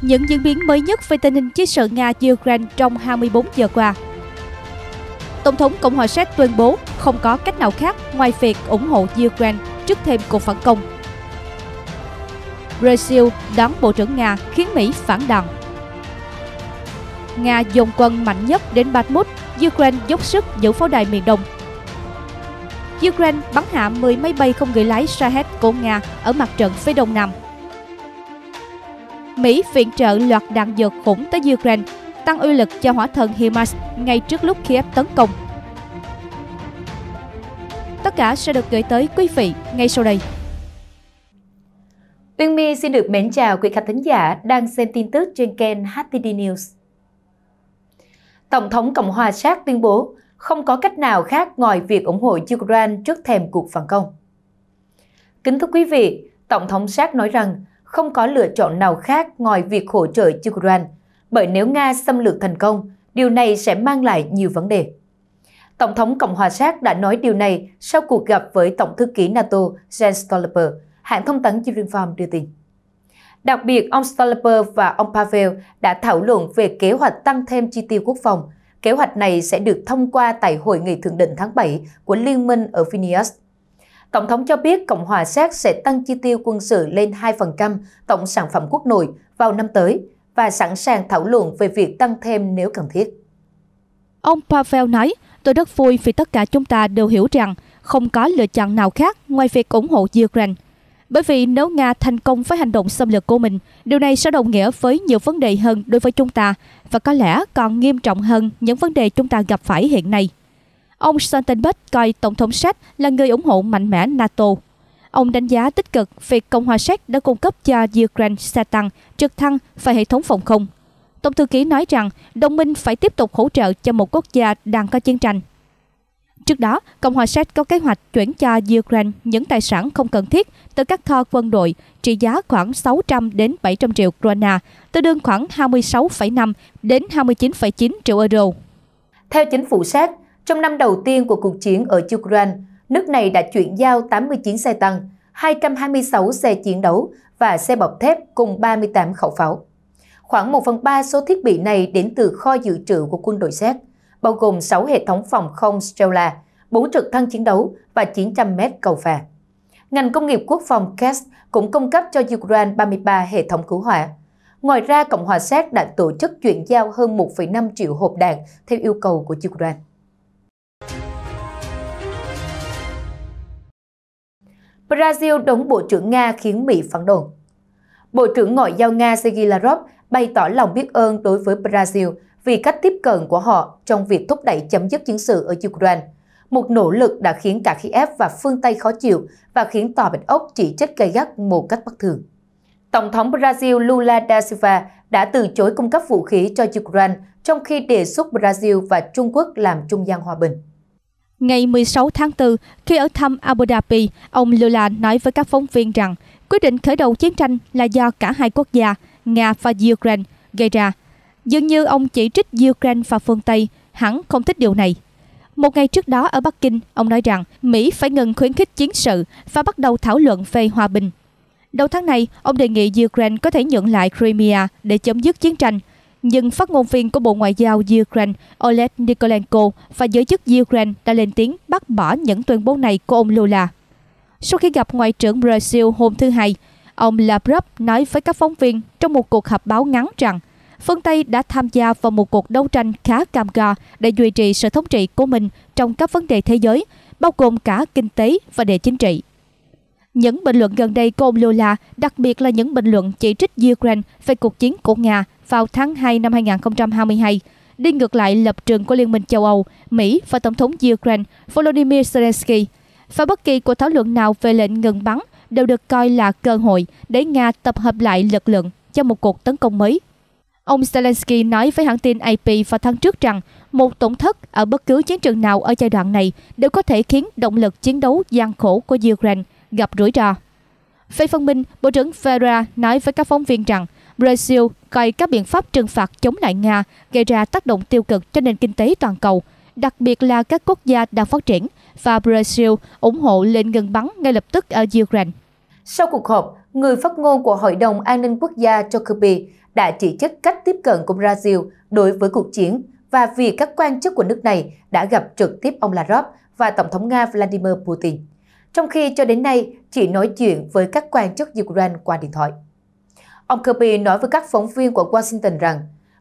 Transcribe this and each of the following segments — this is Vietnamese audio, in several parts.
những diễn biến mới nhất về tình hình chiến sự Nga-Ukraine trong 24 giờ qua. Tổng thống Cộng hòa Séc tuyên bố không có cách nào khác ngoài việc ủng hộ Ukraine trước thêm cuộc phản công. Brazil đón Bộ trưởng Nga khiến Mỹ phản đòn. Nga dồn quân mạnh nhất đến Bakhmut, Ukraine dốc sức giữ pháo đài miền đông. Ukraine bắn hạ 10 máy bay không người lái Shahed của Nga ở mặt trận phía đông nam Mỹ viện trợ loạt đạn dược khủng tới Ukraine, tăng uy lực cho hỏa thần HIMARS ngay trước lúc Kiev tấn công. Tất cả sẽ được gửi tới quý vị ngay sau đây. Uyên My xin được mến chào quý khán thính giả đang xem tin tức trên kênh HTD News. Tổng thống Cộng hòa Séc tuyên bố không có cách nào khác ngoài việc ủng hộ Ukraine trước thềm cuộc phản công. Kính thưa quý vị, Tổng thống Séc nói rằng không có lựa chọn nào khác ngoài việc hỗ trợ Ukraine, bởi nếu Nga xâm lược thành công, điều này sẽ mang lại nhiều vấn đề. Tổng thống Cộng hòa Séc đã nói điều này sau cuộc gặp với Tổng thư ký NATO Jens Stoltenberg, hãng thông tấn Uniform đưa tin. Đặc biệt, ông Stoltenberg và ông Pavel đã thảo luận về kế hoạch tăng thêm chi tiêu quốc phòng. Kế hoạch này sẽ được thông qua tại hội nghị thượng đỉnh tháng 7 của Liên minh ở Vilnius, Tổng thống cho biết Cộng hòa Séc sẽ tăng chi tiêu quân sự lên 2% tổng sản phẩm quốc nội vào năm tới và sẵn sàng thảo luận về việc tăng thêm nếu cần thiết. Ông Pavel nói, tôi rất vui vì tất cả chúng ta đều hiểu rằng không có lựa chọn nào khác ngoài việc ủng hộ Ukraine. Bởi vì nếu Nga thành công với hành động xâm lược của mình, điều này sẽ đồng nghĩa với nhiều vấn đề hơn đối với chúng ta và có lẽ còn nghiêm trọng hơn những vấn đề chúng ta gặp phải hiện nay. Ông Stoltenberg coi Tổng thống Séc là người ủng hộ mạnh mẽ NATO. Ông đánh giá tích cực việc Cộng hòa Séc đã cung cấp cho Ukraine xe tăng, trực thăng và hệ thống phòng không. Tổng thư ký nói rằng đồng minh phải tiếp tục hỗ trợ cho một quốc gia đang có chiến tranh. Trước đó, Cộng hòa Séc có kế hoạch chuyển cho Ukraine những tài sản không cần thiết từ các kho quân đội trị giá khoảng 600 đến 700 triệu krona, tương đương khoảng 26,5 đến 29,9 triệu euro. Theo chính phủ Séc, trong năm đầu tiên của cuộc chiến ở Ukraine, nước này đã chuyển giao 89 xe tăng, 226 xe chiến đấu và xe bọc thép cùng 38 khẩu pháo. Khoảng 1 phần 3 số thiết bị này đến từ kho dự trữ của quân đội Séc, bao gồm 6 hệ thống phòng không Strela, 4 trực thăng chiến đấu và 900 mét cầu phà. Ngành công nghiệp quốc phòng KES cũng cung cấp cho Ukraine 33 hệ thống cứu hỏa. Ngoài ra, Cộng hòa Séc đã tổ chức chuyển giao hơn 1,5 triệu hộp đạn theo yêu cầu của Ukraine. Brazil đóng Bộ trưởng Nga khiến Mỹ phản đồn. Bộ trưởng Ngoại giao Nga Sergei Lavrov bày tỏ lòng biết ơn đối với Brazil vì cách tiếp cận của họ trong việc thúc đẩy chấm dứt chiến sự ở Ukraine. Một nỗ lực đã khiến cả Kiev và phương Tây khó chịu và khiến Tòa Bạch Ốc chỉ trích gay gắt một cách bất thường. Tổng thống Brazil Lula da Silva đã từ chối cung cấp vũ khí cho Ukraine trong khi đề xuất Brazil và Trung Quốc làm trung gian hòa bình. Ngày 16 tháng 4, khi ở thăm Abu Dhabi, ông Lula nói với các phóng viên rằng quyết định khởi đầu chiến tranh là do cả hai quốc gia, Nga và Ukraine, gây ra. Dường như ông chỉ trích Ukraine và phương Tây, hẳn không thích điều này. Một ngày trước đó ở Bắc Kinh, ông nói rằng Mỹ phải ngừng khuyến khích chiến sự và bắt đầu thảo luận về hòa bình. Đầu tháng này, ông đề nghị Ukraine có thể nhận lại Crimea để chấm dứt chiến tranh – nhưng phát ngôn viên của Bộ Ngoại giao Ukraine Oleg Nikolenko và giới chức Ukraine đã lên tiếng bác bỏ những tuyên bố này của ông Lula. Sau khi gặp Ngoại trưởng Brazil hôm thứ Hai, ông Lavrov nói với các phóng viên trong một cuộc họp báo ngắn rằng phương Tây đã tham gia vào một cuộc đấu tranh khá cam go để duy trì sự thống trị của mình trong các vấn đề thế giới, bao gồm cả kinh tế và địa chính trị. Những bình luận gần đây của ông Lula, đặc biệt là những bình luận chỉ trích Ukraine về cuộc chiến của Nga vào tháng 2 năm 2022, đi ngược lại lập trường của Liên minh châu Âu, Mỹ và Tổng thống Ukraine Volodymyr Zelensky. Và bất kỳ cuộc thảo luận nào về lệnh ngừng bắn đều được coi là cơ hội để Nga tập hợp lại lực lượng cho một cuộc tấn công mới. Ông Zelensky nói với hãng tin AP vào tháng trước rằng một tổn thất ở bất cứ chiến trường nào ở giai đoạn này đều có thể khiến động lực chiến đấu gian khổ của Ukraine gặp rủi ro. Về phần mình, Bộ trưởng Ferreira nói với các phóng viên rằng Brazil coi các biện pháp trừng phạt chống lại Nga gây ra tác động tiêu cực cho nền kinh tế toàn cầu, đặc biệt là các quốc gia đang phát triển, và Brazil ủng hộ lệnh ngừng bắn ngay lập tức ở Ukraine. Sau cuộc họp, người phát ngôn của Hội đồng An ninh Quốc gia Jacobi đã chỉ trích cách tiếp cận của Brazil đối với cuộc chiến và việc các quan chức của nước này đã gặp trực tiếp ông Lavrov và Tổng thống Nga Vladimir Putin trong khi cho đến nay chỉ nói chuyện với các quan chức Ukraine qua điện thoại. Ông Kirby nói với các phóng viên của Washington rằng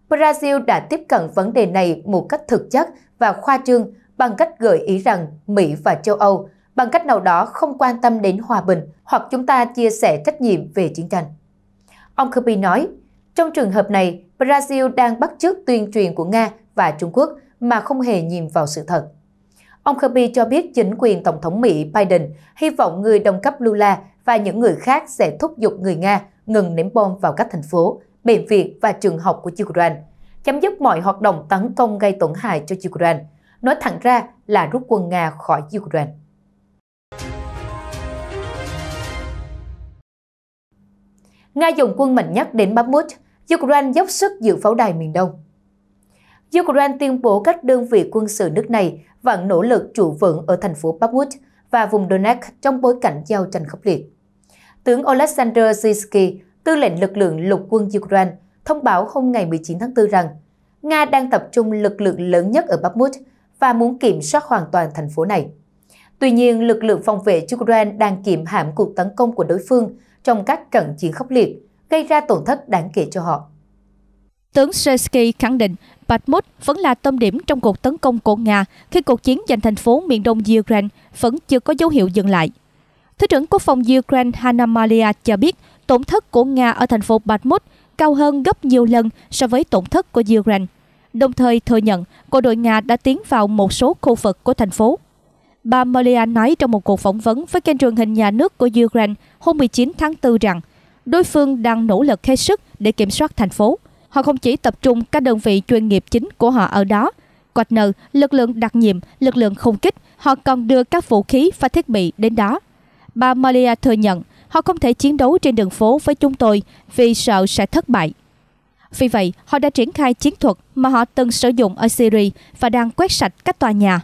Brazil đã tiếp cận vấn đề này một cách thực chất và khoa trương bằng cách gợi ý rằng Mỹ và châu Âu bằng cách nào đó không quan tâm đến hòa bình hoặc chúng ta chia sẻ trách nhiệm về chiến tranh. Ông Kirby nói, trong trường hợp này, Brazil đang bắt chước tuyên truyền của Nga và Trung Quốc mà không hề nhìn vào sự thật. Ông Kirby cho biết chính quyền Tổng thống Mỹ Biden hy vọng người đồng cấp Lula và những người khác sẽ thúc giục người Nga ngừng ném bom vào các thành phố, bệnh viện và trường học của Ukraine, chấm dứt mọi hoạt động tấn công gây tổn hại cho Ukraine, nói thẳng ra là rút quân Nga khỏi Ukraine. Nga dùng quân mạnh nhất đến Bakhmut, Ukraine dốc sức giữ pháo đài miền đông. Ukraine tuyên bố các đơn vị quân sự nước này vẫn nỗ lực trụ vững ở thành phố Bakhmut và vùng Donetsk trong bối cảnh giao tranh khốc liệt. Tướng Oleksandr Zizky, tư lệnh lực lượng lục quân Ukraine, thông báo hôm ngày 19 tháng 4 rằng Nga đang tập trung lực lượng lớn nhất ở Bakhmut và muốn kiểm soát hoàn toàn thành phố này. Tuy nhiên, lực lượng phòng vệ Ukraine đang kiềm hãm cuộc tấn công của đối phương trong các trận chiến khốc liệt, gây ra tổn thất đáng kể cho họ. Tướng Shesky khẳng định Bakhmut vẫn là tâm điểm trong cuộc tấn công của Nga khi cuộc chiến giành thành phố miền đông Ukraine vẫn chưa có dấu hiệu dừng lại. Thứ trưởng Quốc phòng Ukraine Hanna Malia cho biết tổn thất của Nga ở thành phố Bakhmut cao hơn gấp nhiều lần so với tổn thất của Ukraine, đồng thời thừa nhận quân đội Nga đã tiến vào một số khu vực của thành phố. Bà Malia nói trong một cuộc phỏng vấn với kênh truyền hình nhà nước của Ukraine hôm 19 tháng 4 rằng đối phương đang nỗ lực hết sức để kiểm soát thành phố. Họ không chỉ tập trung các đơn vị chuyên nghiệp chính của họ ở đó, Wagner, lực lượng đặc nhiệm, lực lượng không kích, họ còn đưa các vũ khí và thiết bị đến đó. Bà Maria thừa nhận, họ không thể chiến đấu trên đường phố với chúng tôi vì sợ sẽ thất bại. Vì vậy, họ đã triển khai chiến thuật mà họ từng sử dụng ở Syria và đang quét sạch các tòa nhà.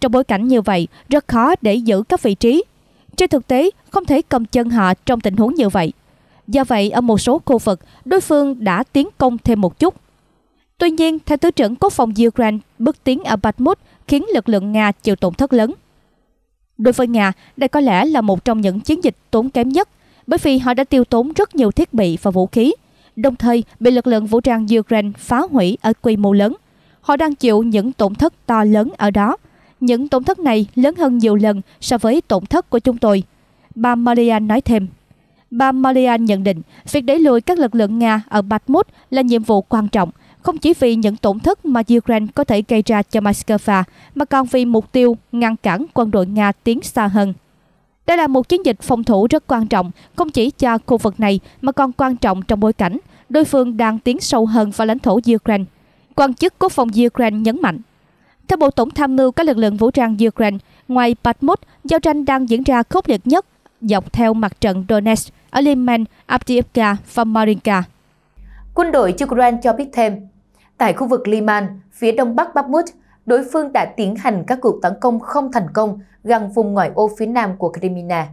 Trong bối cảnh như vậy, rất khó để giữ các vị trí. Trên thực tế, không thể cầm chân họ trong tình huống như vậy. Do vậy, ở một số khu vực, đối phương đã tiến công thêm một chút. Tuy nhiên, theo Thứ trưởng Quốc phòng Ukraine, bước tiến ở Bakhmut khiến lực lượng Nga chịu tổn thất lớn. Đối với Nga, đây có lẽ là một trong những chiến dịch tốn kém nhất, bởi vì họ đã tiêu tốn rất nhiều thiết bị và vũ khí, đồng thời bị lực lượng vũ trang Ukraine phá hủy ở quy mô lớn. Họ đang chịu những tổn thất to lớn ở đó. Những tổn thất này lớn hơn nhiều lần so với tổn thất của chúng tôi. Bà Maria nói thêm. Bà Malian nhận định việc đẩy lùi các lực lượng Nga ở Bakhmut là nhiệm vụ quan trọng, không chỉ vì những tổn thất mà Ukraine có thể gây ra cho Moscow, mà còn vì mục tiêu ngăn cản quân đội Nga tiến xa hơn. Đây là một chiến dịch phòng thủ rất quan trọng, không chỉ cho khu vực này mà còn quan trọng trong bối cảnh đối phương đang tiến sâu hơn vào lãnh thổ Ukraine. Quan chức quốc phòng Ukraine nhấn mạnh. Theo Bộ Tổng tham mưu các lực lượng vũ trang Ukraine, ngoài Bakhmut, giao tranh đang diễn ra khốc liệt nhất dọc theo mặt trận Donetsk, ở Liman, Abdiivka và Marinka. Quân đội Ukraine cho biết thêm, tại khu vực Liman, phía đông bắc Bakhmut, đối phương đã tiến hành các cuộc tấn công không thành công gần vùng ngoại ô phía nam của Crimea.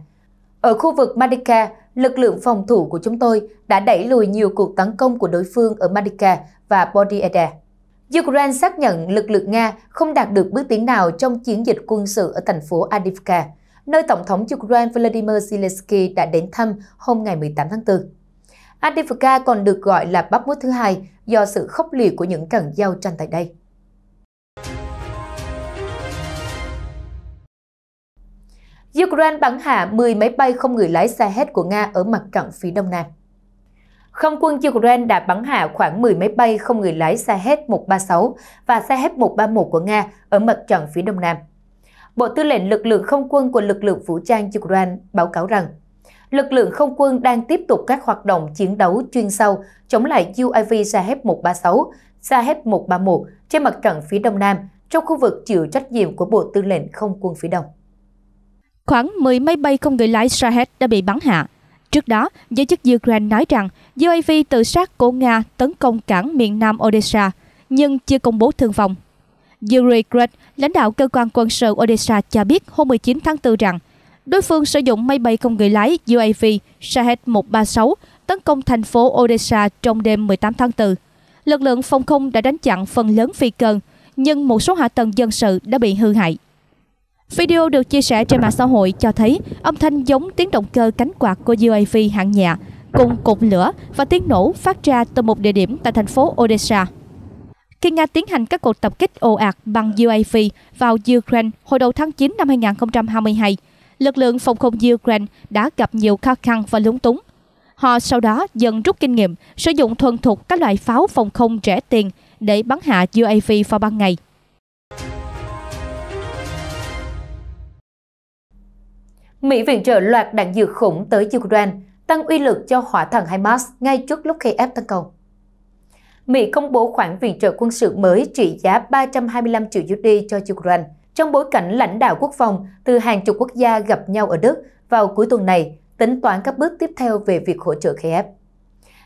Ở khu vực Madika, lực lượng phòng thủ của chúng tôi đã đẩy lùi nhiều cuộc tấn công của đối phương ở Madika và Bodieda. Ukraine xác nhận lực lượng Nga không đạt được bước tiến nào trong chiến dịch quân sự ở thành phố Adivka nơi Tổng thống Ukraine Vladimir Zelensky đã đến thăm hôm ngày 18 tháng 4. Adivka còn được gọi là bắp mút thứ hai do sự khốc liệt của những trận giao tranh tại đây. Ukraine bắn hạ 10 máy bay không người lái Sahed của Nga ở mặt trận phía đông nam. Không quân Ukraine đã bắn hạ khoảng 10 máy bay không người lái Sahed-136 và Sahed-131 của Nga ở mặt trận phía đông nam. Bộ Tư lệnh Lực lượng Không quân của Lực lượng Vũ trang Ukraine báo cáo rằng lực lượng không quân đang tiếp tục các hoạt động chiến đấu chuyên sâu chống lại UAV Saheb-136, Saheb-131 trên mặt trận phía đông nam trong khu vực chịu trách nhiệm của Bộ Tư lệnh Không quân phía đông. Khoảng 10 máy bay không người lái Shahed đã bị bắn hạ. Trước đó, giới chức Ukraine nói rằng UAV tự sát của Nga tấn công cảng miền nam Odessa, nhưng chưa công bố thương vong. Yuri Gret, lãnh đạo cơ quan quân sự Odessa cho biết hôm 19 tháng 4 rằng đối phương sử dụng máy bay không người lái UAV Shahed-136 tấn công thành phố Odessa trong đêm 18 tháng 4. Lực lượng phòng không đã đánh chặn phần lớn phi cơ, nhưng một số hạ tầng dân sự đã bị hư hại. Video được chia sẻ trên mạng xã hội cho thấy âm thanh giống tiếng động cơ cánh quạt của UAV hạng nhẹ, cùng cột lửa và tiếng nổ phát ra từ một địa điểm tại thành phố Odessa. Khi Nga tiến hành các cuộc tập kích ồ ạt bằng UAV vào Ukraine hồi đầu tháng 9 năm 2022, lực lượng phòng không Ukraine đã gặp nhiều khó khăn và lúng túng. Họ sau đó dần rút kinh nghiệm sử dụng thuần thục các loại pháo phòng không rẻ tiền để bắn hạ UAV vào ban ngày. Mỹ viện trợ loạt đạn dược khủng tới Ukraine, tăng uy lực cho hỏa thần HIMARS ngay trước lúc khi ép tấn công. Mỹ công bố khoản viện trợ quân sự mới trị giá 325 triệu USD cho Ukraine trong bối cảnh lãnh đạo quốc phòng từ hàng chục quốc gia gặp nhau ở Đức vào cuối tuần này, tính toán các bước tiếp theo về việc hỗ trợ Kiev.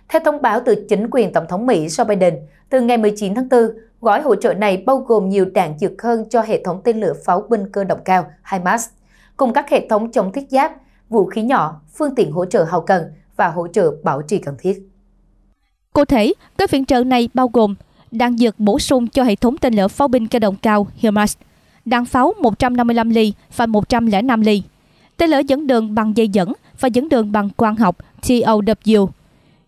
Theo thông báo từ chính quyền Tổng thống Mỹ Joe Biden, từ ngày 19 tháng 4, gói hỗ trợ này bao gồm nhiều đạn dược hơn cho hệ thống tên lửa pháo binh cơ động cao HIMARS, cùng các hệ thống chống thiết giáp, vũ khí nhỏ, phương tiện hỗ trợ hậu cần và hỗ trợ bảo trì cần thiết. Cụ thể, gói viện trợ này bao gồm đạn dược bổ sung cho hệ thống tên lửa pháo binh cơ động cao HIMARS, đạn pháo 155 ly và 105 ly, tên lửa dẫn đường bằng dây dẫn và dẫn đường bằng quang học TOW,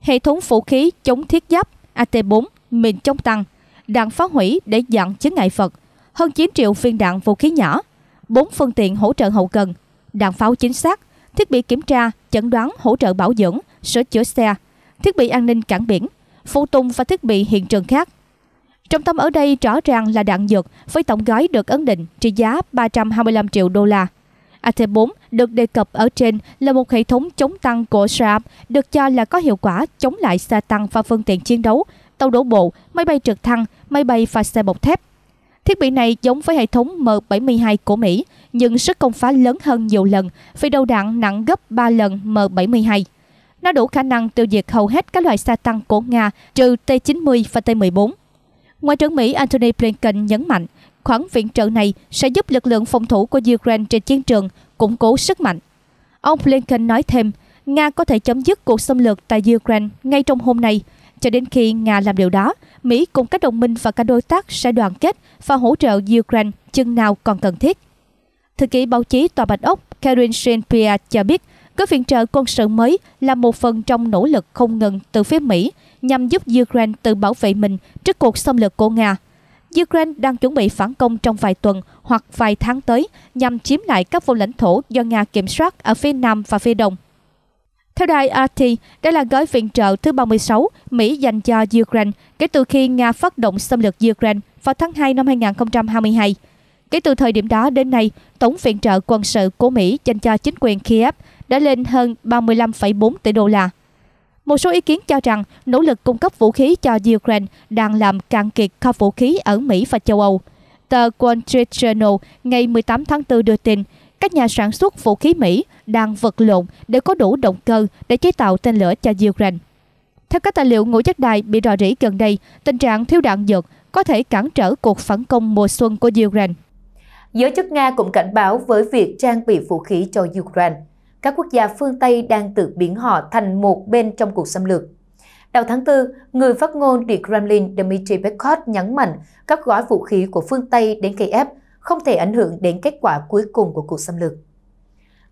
hệ thống vũ khí chống thiết giáp AT-4 mìn chống tăng, đạn phá hủy để dặn chứng ngại vật, hơn 9 triệu viên đạn vũ khí nhỏ, 4 phương tiện hỗ trợ hậu cần, đạn pháo chính xác, thiết bị kiểm tra, chẩn đoán hỗ trợ bảo dưỡng, sửa chữa xe, thiết bị an ninh cảng biển, phụ tùng và thiết bị hiện trường khác. trong tâm ở đây rõ ràng là đạn dược với tổng gói được ấn định trị giá 325 triệu đô la. AT-4 được đề cập ở trên là một hệ thống chống tăng của Saab được cho là có hiệu quả chống lại xe tăng và phương tiện chiến đấu, tàu đổ bộ, máy bay trực thăng, máy bay và xe bọc thép. Thiết bị này giống với hệ thống M72 của Mỹ, nhưng sức công phá lớn hơn nhiều lần vì đầu đạn nặng gấp 3 lần M72. Nó đủ khả năng tiêu diệt hầu hết các loại xe tăng của Nga trừ T-90 và T-14. Ngoại trưởng Mỹ Antony Blinken nhấn mạnh khoản viện trợ này sẽ giúp lực lượng phòng thủ của Ukraine trên chiến trường củng cố sức mạnh. Ông Blinken nói thêm, Nga có thể chấm dứt cuộc xâm lược tại Ukraine ngay trong hôm nay. Cho đến khi Nga làm điều đó, Mỹ cùng các đồng minh và các đối tác sẽ đoàn kết và hỗ trợ Ukraine chừng nào còn cần thiết. Thư ký báo chí Tòa Bạch Ốc Karin jean cho biết Gói viện trợ quân sự mới là một phần trong nỗ lực không ngừng từ phía Mỹ nhằm giúp Ukraine tự bảo vệ mình trước cuộc xâm lược của Nga. Ukraine đang chuẩn bị phản công trong vài tuần hoặc vài tháng tới nhằm chiếm lại các vùng lãnh thổ do Nga kiểm soát ở phía Nam và phía Đông. Theo đài RT, đây là gói viện trợ thứ 36 Mỹ dành cho Ukraine kể từ khi Nga phát động xâm lược Ukraine vào tháng 2 năm 2022. Kể từ thời điểm đó đến nay, tổng viện trợ quân sự của Mỹ dành cho chính quyền Kiev đã lên hơn 35,4 tỷ đô la. Một số ý kiến cho rằng nỗ lực cung cấp vũ khí cho Ukraine đang làm cạn kiệt kho vũ khí ở Mỹ và châu Âu. Tờ Wall Street Journal ngày 18 tháng 4 đưa tin các nhà sản xuất vũ khí Mỹ đang vật lộn để có đủ động cơ để chế tạo tên lửa cho Ukraine. Theo các tài liệu ngũ chất đài bị rò rỉ gần đây, tình trạng thiếu đạn dược có thể cản trở cuộc phản công mùa xuân của Ukraine. Giới chức Nga cũng cảnh báo với việc trang bị vũ khí cho Ukraine các quốc gia phương Tây đang tự biến họ thành một bên trong cuộc xâm lược. Đầu tháng 4, người phát ngôn Điện Kremlin Dmitry Peskov nhấn mạnh các gói vũ khí của phương Tây đến Kiev không thể ảnh hưởng đến kết quả cuối cùng của cuộc xâm lược.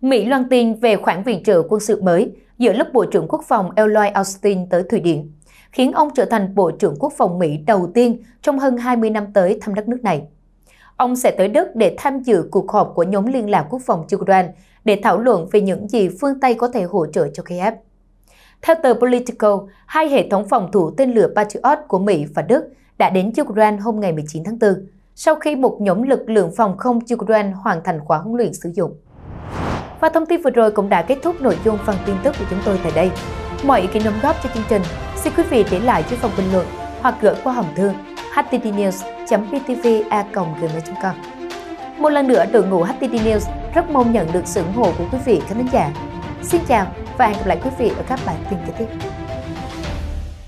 Mỹ loan tin về khoản viện trợ quân sự mới giữa lúc Bộ trưởng Quốc phòng Eloy Austin tới Thụy Điển, khiến ông trở thành Bộ trưởng Quốc phòng Mỹ đầu tiên trong hơn 20 năm tới thăm đất nước này ông sẽ tới Đức để tham dự cuộc họp của nhóm liên lạc quốc phòng Ukraine để thảo luận về những gì phương Tây có thể hỗ trợ cho Kiev. Theo tờ Politico, hai hệ thống phòng thủ tên lửa Patriot của Mỹ và Đức đã đến Ukraine hôm ngày 19 tháng 4, sau khi một nhóm lực lượng phòng không Ukraine hoàn thành khóa huấn luyện sử dụng. Và thông tin vừa rồi cũng đã kết thúc nội dung phần tin tức của chúng tôi tại đây. Mọi ý kiến đóng góp cho chương trình, xin quý vị để lại dưới phòng bình luận hoặc gửi qua hòm thư httnews ptva gmail com Một lần nữa, đội ngũ HTD News rất mong nhận được sự ủng hộ của quý vị khán giả. Xin chào và hẹn gặp lại quý vị ở các bản tin kế tiếp.